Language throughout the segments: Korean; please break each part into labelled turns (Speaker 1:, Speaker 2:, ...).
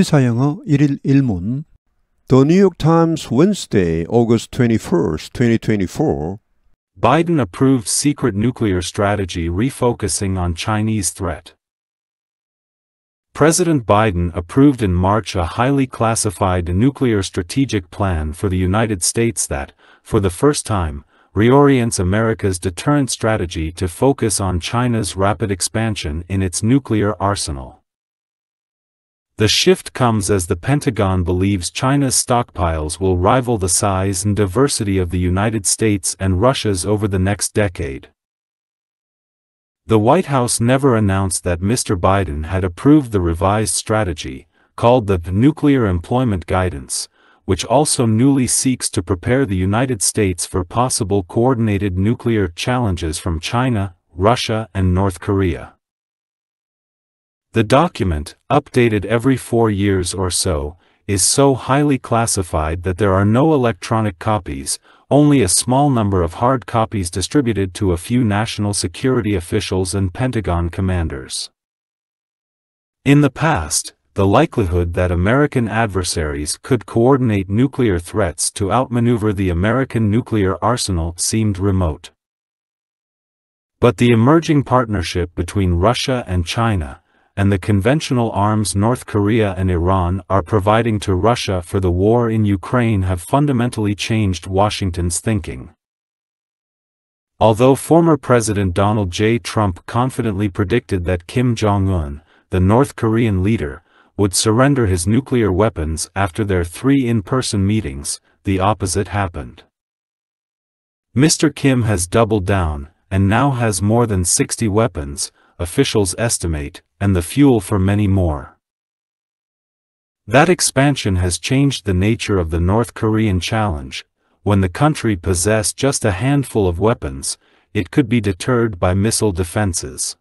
Speaker 1: 시사영어 1일 1문 The New York Times Wednesday, August 21,
Speaker 2: 2024 Biden approved secret nuclear strategy refocusing on Chinese threat. President Biden approved in March a highly classified nuclear strategic plan for the United States that, for the first time, reorients America's deterrent strategy to focus on China's rapid expansion in its nuclear arsenal. The shift comes as the Pentagon believes China's stockpiles will rival the size and diversity of the United States and Russia's over the next decade. The White House never announced that Mr. Biden had approved the revised strategy, called the Nuclear Employment Guidance, which also newly seeks to prepare the United States for possible coordinated nuclear challenges from China, Russia and North Korea. The document, updated every four years or so, is so highly classified that there are no electronic copies, only a small number of hard copies distributed to a few national security officials and Pentagon commanders. In the past, the likelihood that American adversaries could coordinate nuclear threats to outmaneuver the American nuclear arsenal seemed remote. But the emerging partnership between Russia and China, and the conventional arms North Korea and Iran are providing to Russia for the war in Ukraine have fundamentally changed Washington's thinking. Although former President Donald J. Trump confidently predicted that Kim Jong-un, the North Korean leader, would surrender his nuclear weapons after their three in-person meetings, the opposite happened. Mr. Kim has doubled down, and now has more than 60 weapons, officials estimate, and the fuel for many more. That expansion has changed the nature of the North Korean challenge. When the country possessed just a handful of weapons, it could be deterred by missile defenses.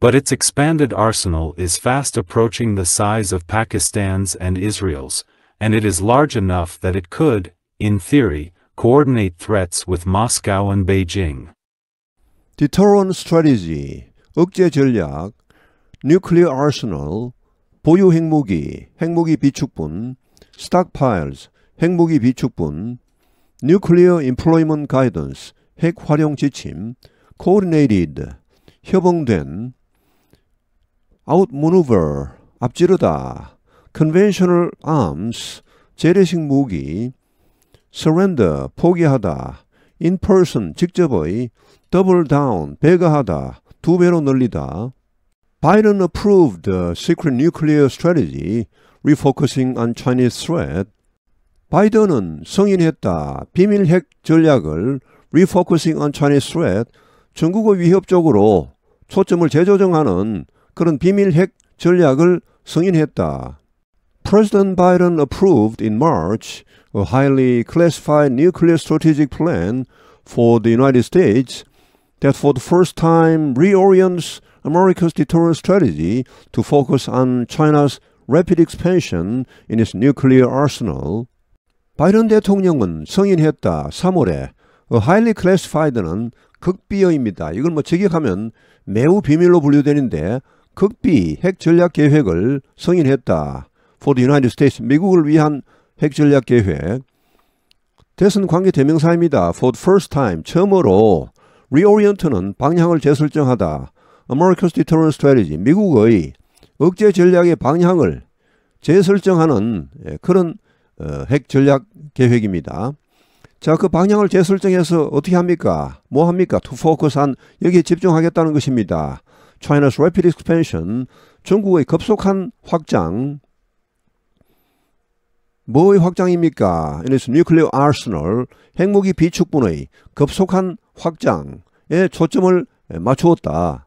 Speaker 2: But its expanded arsenal is fast approaching the size of Pakistan's and Israel's, and it is large enough that it could, in theory, coordinate threats with Moscow and Beijing.
Speaker 1: Deterrent strategy 억제 전략, nuclear arsenal, 보유 핵무기, 핵무기 비축분, stockpiles, 핵무기 비축분, nuclear employment guidance, 핵 활용 지침, coordinated, 협응된, outmaneuver, 앞지르다, conventional arms, 재래식 무기, surrender, 포기하다, in person, 직접의, double down, 배가하다, 두 배로 늘리다. Biden approved a secret nuclear strategy refocusing on Chinese threat. 바이든은 승인했다. 비밀 핵 전략을 refocusing on Chinese threat. 중국의 위협 쪽으로 초점을 재조정하는 그런 비밀 핵 전략을 승인했다. President Biden approved in March a highly classified nuclear strategic plan for the United States that for the first time reorients America's deterrence strategy to focus on China's rapid expansion in its nuclear arsenal. 바이든 대통령은 성인했다 3월에 A highly classified는 극비어입니다. 이걸 뭐 직역하면 매우 비밀로 분류되는데 극비 핵 전략 계획을 성인했다. For the United States 미국을 위한 핵 전략 계획. 대선 관계 대명사입니다. For the first time 처음으로 리오리언트는 방향을 재설정하다. America's d e t e r r e n c Strategy, 미국의 억제 전략의 방향을 재설정하는 예, 그런 어, 핵 전략 계획입니다. 자, 그 방향을 재설정해서 어떻게 합니까? 뭐 합니까? To focus on, 여기에 집중하겠다는 것입니다. China's rapid expansion, 중국의 급속한 확장, 뭐의 확장입니까? 이래서 nuclear arsenal, 핵무기 비축분의 급속한 확장에 초점을 맞추었다.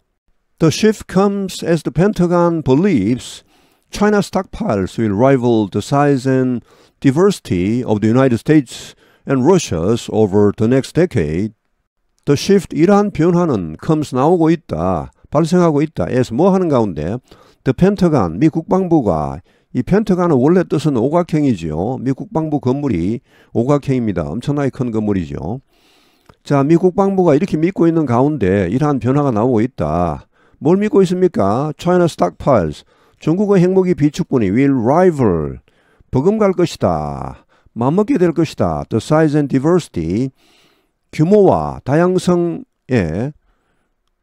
Speaker 1: The shift comes as the Pentagon believes China's stockpiles will rival the size and diversity of the United States and Russia's over the next decade. The shift 이러한 변화는 comes 나오고 있다. 발생하고 있다. 에서 뭐 하는 가운데 The Pentagon 미 국방부가 이 펜트가는 원래 뜻은 오각형이지요. 미 국방부 건물이 오각형입니다. 엄청나게 큰 건물이죠. 자, 미 국방부가 이렇게 믿고 있는 가운데 이러한 변화가 나오고 있다. 뭘 믿고 있습니까? China stockpiles. 중국의 핵무기 비축분이 will rival. 버금갈 것이다. 맞먹게 될 것이다. The size and diversity. 규모와 다양성에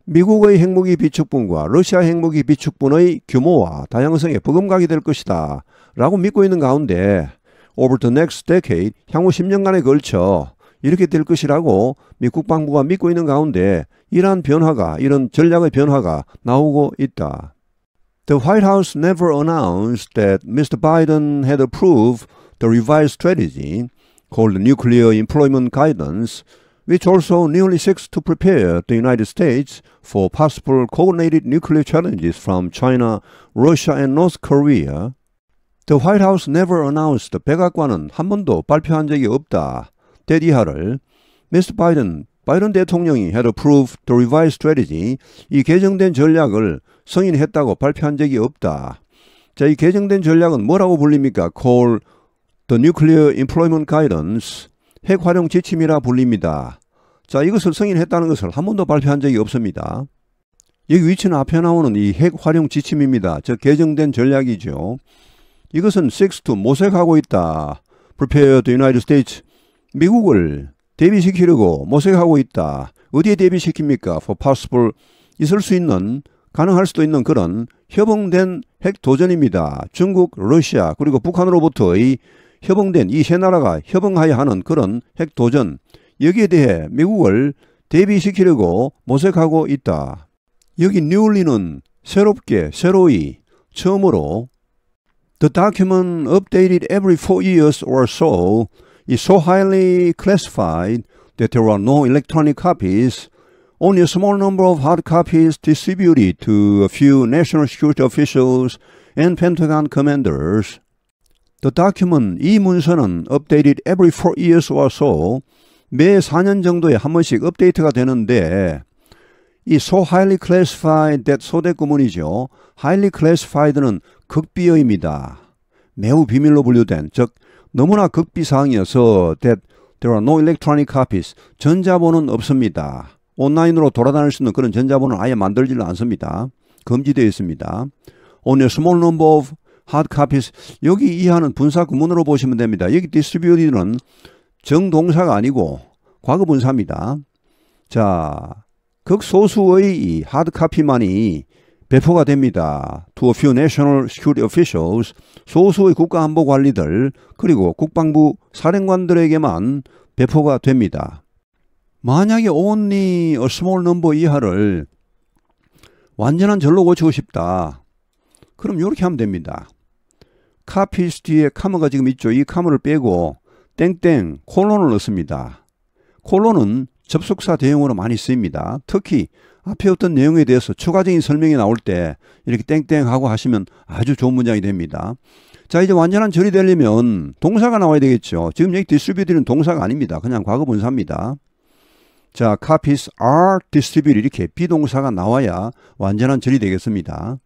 Speaker 1: 미국의 핵무기 비축분과 러시아 핵무기 비축분의 규모와 다양성에 버금가게 될 것이다. 라고 믿고 있는 가운데 over the next decade 향후 10년간에 걸쳐 이렇게 될 것이라고 미 국방부가 믿고 있는 가운데 이러한 변화가 이런 전략의 변화가 나오고 있다. The White House never announced that Mr. Biden had approved the revised strategy called Nuclear Employment Guidance, which also nearly seeks to prepare the United States for possible coordinated nuclear challenges from China, Russia, and North Korea. The White House never announced 백악관은 한 번도 발표한 적이 없다. 대리하를 미스 바이든 바이든 대통령이 had approved the revised strategy 이 개정된 전략을 승인했다고 발표한 적이 없다. 자, 이 개정된 전략은 뭐라고 불립니까? Call the Nuclear Employment Guidance 핵 활용 지침이라 불립니다. 자, 이것을 승인했다는 것을 한 번도 발표한 적이 없습니다. 여기 위치는 앞에 나오는 이 핵 활용 지침입니다. 즉 개정된 전략이죠. 이것은 6도 모색하고 있다. Prepare the United States 미국을 대비시키려고 모색하고 있다. 어디에 대비시킵니까? For possible 있을 수 있는 가능할 수도 있는 그런 협응된 핵 도전입니다. 중국, 러시아 그리고 북한으로부터의 협응된 이 세 나라가 협응하여 하는 그런 핵 도전 여기에 대해 미국을 대비시키려고 모색하고 있다. 여기 뉴올리는 새롭게 새로이 처음으로 The document updated every four years or so is so highly classified that there are no electronic copies, only a small number of hard copies distributed to a few national security officials and Pentagon commanders. The document 이 문서는 updated every 4 years or so, 매 4년 정도에 한 번씩 업데이트가 되는데 이 so highly classified that 소대구문이죠. highly classified는 극비어입니다. 매우 비밀로 분류된, 즉 너무나 극비상이어서 that there are no electronic copies. 전자본은 없습니다. 온라인으로 돌아다닐 수 있는 그런 전자본은 아예 만들지를 않습니다. 금지되어 있습니다. On a small number of hard copies. 여기 이하는 분사 구문으로 보시면 됩니다. 여기 distributed는 정동사가 아니고 과거 분사입니다. 자, 극소수의 이 하드카피만이 배포가 됩니다. To a few national security officials, 소수의 국가안보관리들, 그리고 국방부 사령관들에게만 배포가 됩니다. 만약에 only a small number 이하를 완전한 절로 고치고 싶다. 그럼 이렇게 하면 됩니다. 카피스 뒤에 카마가 지금 있죠. 이 카마를 빼고 땡땡 콜론을 넣습니다. 콜론은 접속사 대용으로 많이 쓰입니다. 특히 앞에 어떤 내용에 대해서 추가적인 설명이 나올 때 이렇게 땡땡하고 하시면 아주 좋은 문장이 됩니다. 자 이제 완전한 절이 되려면 동사가 나와야 되겠죠. 지금 여기 distribute는 동사가 아닙니다. 그냥 과거 분사입니다. 자 copies are distributed 이렇게 비동사가 나와야 완전한 절이 되겠습니다.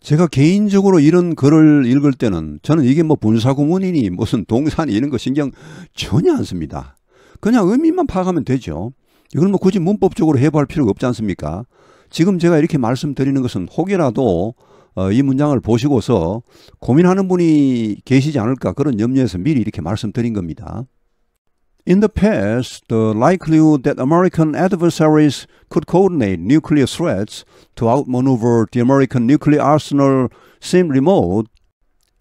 Speaker 1: 제가 개인적으로 이런 글을 읽을 때는 저는 이게 뭐 분사구문이니 무슨 동사니 이런 거 신경 전혀 안 씁니다. 그냥 의미만 파악하면 되죠. 이건 뭐 굳이 문법적으로 해부할 필요가 없지 않습니까? 지금 제가 이렇게 말씀드리는 것은 혹이라도 어, 이 문장을 보시고서 고민하는 분이 계시지 않을까 그런 염려에서 미리 이렇게 말씀드린 겁니다. In the past, the likelihood that American adversaries could coordinate nuclear threats to outmaneuver the American nuclear arsenal seemed remote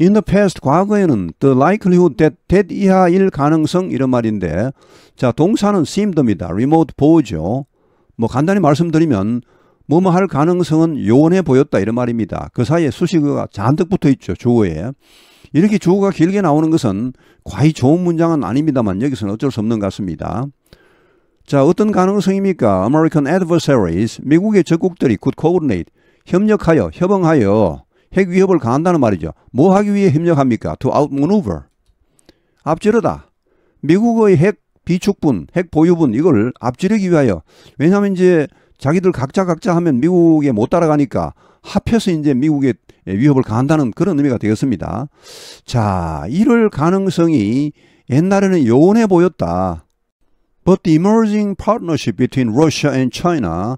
Speaker 1: In the past 과거에는 the likelihood that that 이하일 가능성 이런 말인데 자 동사는 seemed입니다. remote 보죠. 뭐 간단히 말씀드리면 뭐뭐 할 가능성은 요원해 보였다 이런 말입니다. 그 사이에 수식어가 잔뜩 붙어 있죠 주어에. 이렇게 주어가 길게 나오는 것은 과히 좋은 문장은 아닙니다만 여기서는 어쩔 수 없는 것 같습니다. 자 어떤 가능성입니까? American adversaries 미국의 적국들이 could coordinate 협력하여 협응하여 핵 위협을 가한다는 말이죠. 뭐 하기 위해 협력합니까? To outmaneuver. 앞지르다. 미국의 핵 비축분, 핵 보유분 이걸 앞지르기 위하여. 왜냐하면 이제 자기들 각자 각자 하면 미국에 못 따라가니까 합해서 이제 미국에 위협을 가한다는 그런 의미가 되겠습니다. 자, 이럴 가능성이 옛날에는 요원해 보였다. But the emerging partnership between Russia and China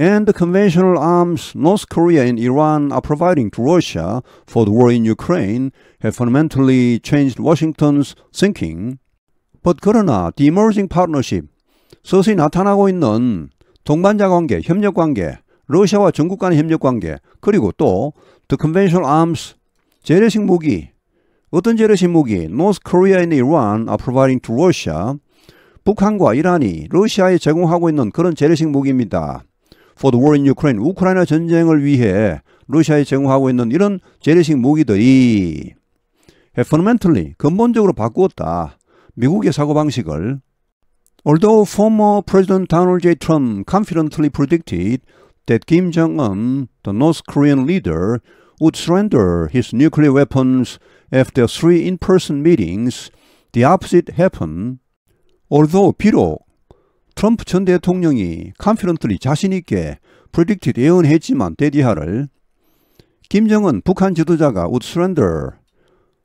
Speaker 1: and the conventional arms North Korea and Iran are providing to Russia for the war in Ukraine have fundamentally changed Washington's thinking. But 그러나 the emerging partnership, 서서히 나타나고 있는 동반자 관계, 협력 관계, 러시아와 중국 간의 협력 관계, 그리고 또 the conventional arms, 재래식 무기, 어떤 재래식 무기, North Korea and Iran are providing to Russia, 북한과 이란이 러시아에 제공하고 있는 그런 재래식 무기입니다. for the war in Ukraine 우크라이나 전쟁을 위해 러시아에 제공하고 있는 이런 재래식 무기들이 have fundamentally 근본적으로 바꾸었다. 미국의 사고방식을 Although former President Donald J. Trump confidently predicted that Kim Jong-un, the North Korean leader, would surrender his nuclear weapons after three in-person meetings, the opposite happened. although 비록 트럼프 전 대통령이 컨피런트리 자신있게 프리딕티 예언했지만 대디하를 김정은 북한 지도자가 would surrender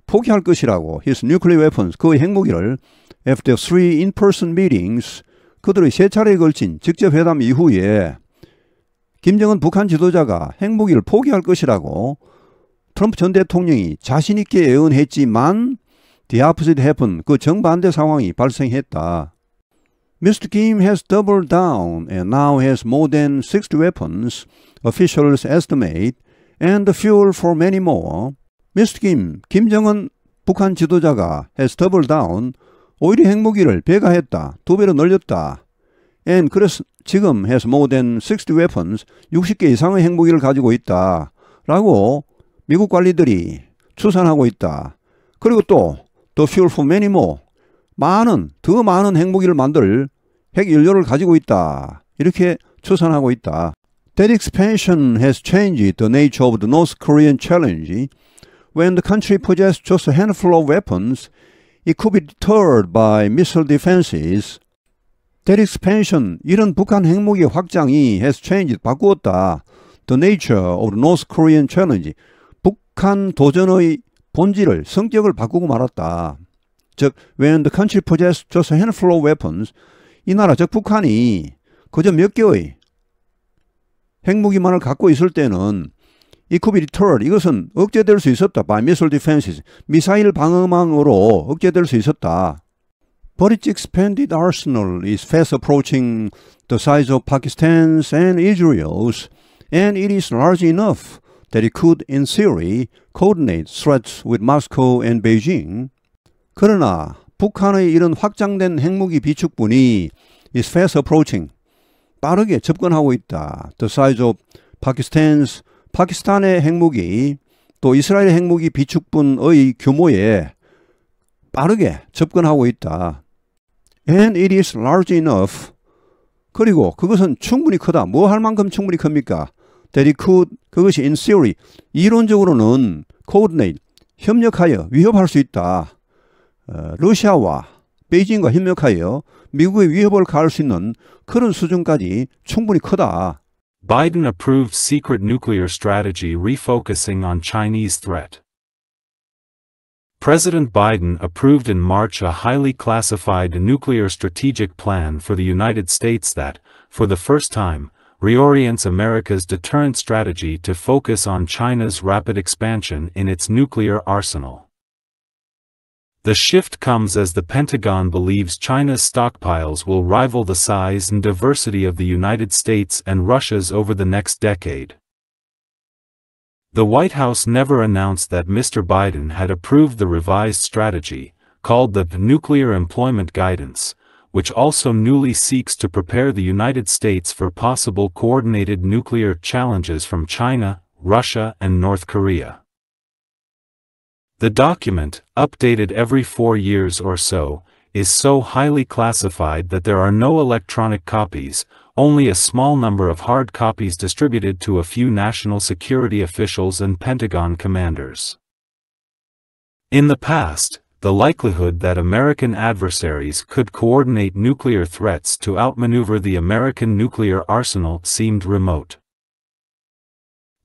Speaker 1: 포기할 것이라고 his nuclear weapons 그의 핵무기를 after three in-person meetings 그들의 세 차례에 걸친 직접 회담 이후에 김정은 북한 지도자가 핵무기를 포기할 것이라고 트럼프 전 대통령이 자신있게 예언했지만 the opposite happened 그 정반대 상황이 발생했다. Mr. Kim has doubled down and now has more than 60 weapons, officials estimate, and the fuel for many more. Mr. Kim, 김정은 북한 지도자가 has doubled down, 오히려 핵무기를 배가했다, 두 배로 늘렸다. And 그래서 지금 has more than 60 weapons, 60개 이상의 핵무기를 가지고 있다. 라고 미국 관리들이 추산하고 있다. 그리고 또, the fuel for many more, 많은 더 많은 핵무기를 만들 핵연료를 가지고 있다. 이렇게 추산하고 있다. That expansion has changed the nature of the North Korean challenge. When the country possessed just a handful of weapons, it could be deterred by missile defenses. That expansion, 이런 북한 핵무기의 확장이 has changed, 바꾸었다. The nature of the North Korean challenge. 북한 도전의 본질을, 성격을 바꾸고 말았다. 즉 when the country possessed just a handful of weapons 이 나라 즉 북한이 그저 몇 개의 핵무기만을 갖고 있을 때는 이 could be deterred 이것은 억제될 수 있었다 by missile defenses 미사일 방어망으로 억제될 수 있었다. But its expanded arsenal is fast approaching the size of Pakistan's and Israel's, and it is large enough that it could, in theory, coordinate threats with Moscow and Beijing. 그러나 북한의 이런 확장된 핵무기 비축분이 is fast approaching 빠르게 접근하고 있다. The size of Pakistan's 파키스탄의 핵무기 또 이스라엘 핵무기 비축분의 규모에 빠르게 접근하고 있다. And it is large enough. 그리고 그것은 충분히 크다. 뭐 할 만큼 충분히 큽니까? That it could, 그것이 in theory, 이론적으로는 coordinate, 협력하여 위협할 수 있다. 러시아와 베이징과 협력하여 미국의 위협을 가할 수 있는 그런 수준까지 충분히 크다.
Speaker 2: Biden approved secret nuclear strategy refocusing on Chinese threat. President Biden approved in March a highly classified nuclear strategic plan for the United States that, for the first time, reorients America's deterrent strategy to focus on China's rapid expansion in its nuclear arsenal. The shift comes as the Pentagon believes China's stockpiles will rival the size and diversity of the United States and Russia's over the next decade. The White House never announced that Mr. Biden had approved the revised strategy, called the Nuclear Employment Guidance, which also newly seeks to prepare the United States for possible coordinated nuclear challenges from China, Russia and North Korea. The document, updated every four years or so, is so highly classified that there are no electronic copies, only a small number of hard copies distributed to a few national security officials and Pentagon commanders. In the past, the likelihood that American adversaries could coordinate nuclear threats to outmaneuver the American nuclear arsenal seemed remote.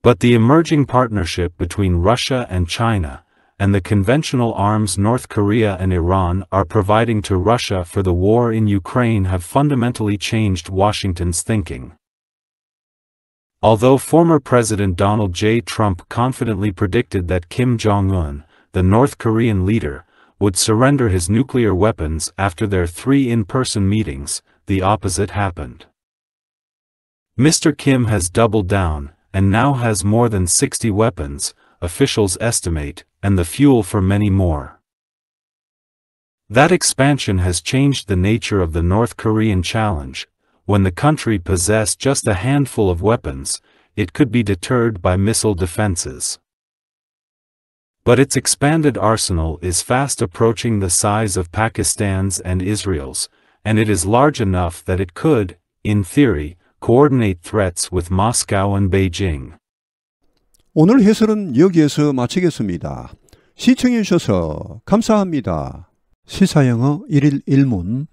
Speaker 2: But the emerging partnership between Russia and China and the conventional arms North Korea and Iran are providing to Russia for the war in Ukraine have fundamentally changed Washington's thinking. Although former President Donald J. Trump confidently predicted that Kim Jong-un, the North Korean leader, would surrender his nuclear weapons after their three in-person meetings, the opposite happened. Mr. Kim has doubled down, and now has more than 60 weapons, officials estimate, and the fuel for many more. That expansion has changed the nature of the North Korean challenge. When the country possessed just a handful of weapons, it could be deterred by missile defenses. But its expanded arsenal is fast approaching the size of Pakistan's and Israel's, and it is large enough that it could, in theory, coordinate threats with Moscow and Beijing.
Speaker 1: 오늘 해설은 여기에서 마치겠습니다. 시청해주셔서 감사합니다. 시사영어 1일 1문